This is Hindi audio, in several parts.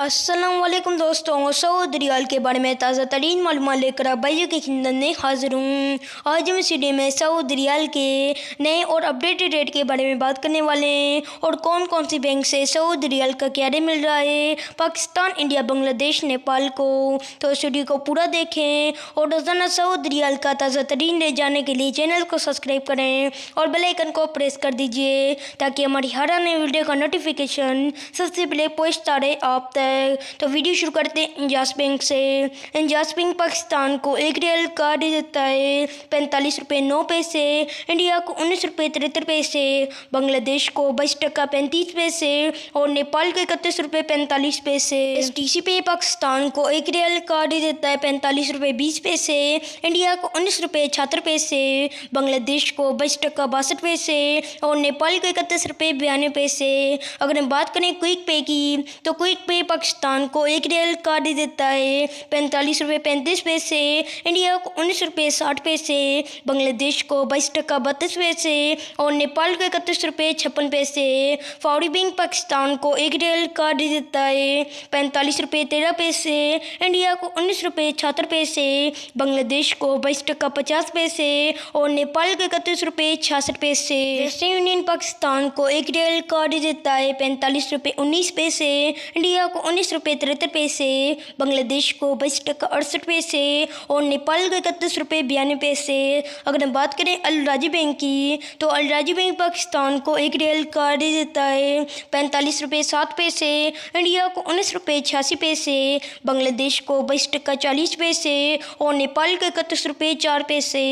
असलम दोस्तों सऊदरियाल के बारे में ताज़ा तरीन मालूम लेकर भाइयों के खिंदन में हाजिर हूँ आज हम इस वीडियो में सऊद रियाल के नए और अपडेटेड रेट के बारे में बात करने वाले हैं और कौन कौन सी बैंक से सऊद रियाल का क्या रेट मिल रहा है पाकिस्तान इंडिया बांग्लादेश नेपाल को तो इस वीडियो को पूरा देखें और रोज़ाना सऊद रियाल का ताज़ा तरीन रेट जाने के लिए चैनल को सब्सक्राइब करें और बेलाइकन को प्रेस कर दीजिए ताकि हमारी हर आने वीडियो का नोटिफिकेशन सबसे पहले पहुँचता रहे आप तक है तो वीडियो शुरू करते हैं इंजाज बैंक से इंजाज बैंक पाकिस्तान को एक रियल कार्ड देता है पैंतालीस रुपये नौ पैसे इंडिया को उन्नीस रुपये तिहत्तर पैसे बांग्लादेश को बाईस टक्का पैंतीस पैसे और नेपाल को इकतीस रुपये पैंतालीस पैसे एस डी सी पे पाकिस्तान को एक रियल कार्ड देता है पैंतालीस रुपये बीस पैसे इंडिया को उन्नीस रुपये छहत्तर पैसे बांग्लादेश को बाईस टक्का बासठ पैसे और नेपाल को इकतीस रुपये बयानवे पैसे अगर हम बात करें क्विक पे की तो क्विक पे पाकिस्तान को एक रियल कार्ड दे देता है पैंतालीस रुपये पैंतीस पैसे इंडिया को उन्नीस रुपये साठ पैसे बांग्लादेश को बाईस टका बत्तीस पैसे और नेपाल को इकतीस रुपये छप्पन पैसे फौरी बैंक पाकिस्तान को एक रियल कार्ड दे देता है पैंतालीस रुपये तेरह पैसे इंडिया को उन्नीस रुपये छहत्तर पैसे बांग्लादेश को बाईस टका पचास पैसे और नेपाल को इकतीस रुपये छियासठ पैसे वेस्टर्न यूनियन पाकिस्तान को एक रियल कार्ड देता है पैंतालीस रुपये उन्नीस पैसे इंडिया को उन्नीस रुपये तिहत्तर पैसे बांग्लादेश को बाईस टका अड़सठ पैसे और नेपाल को इकतीस रुपये बयानवे पैसे अगर हम बात करें अलराजी बैंक की तो अलराजी बैंक पाकिस्तान को एक रियल का दे देता है पैंतालीस रुपये सात पैसे इंडिया को उन्नीस रुपये छियासी पैसे बांग्लादेश को बाईस टका चालीस पैसे और नेपाल को इकतीस रुपये चार पैसे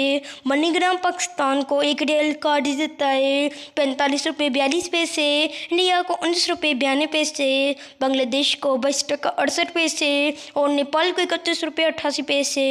मनीग्राम पाकिस्तान को एक रियल का दे देता है पैंतालीस रुपये बयालीस पैसे इंडिया को उन्नीस रुपये बयानवे पैसे बांग्लादेश को को बाईस टका अड़सठ पैसे और नेपाल को इकतीस रुपये अट्ठासी पैसे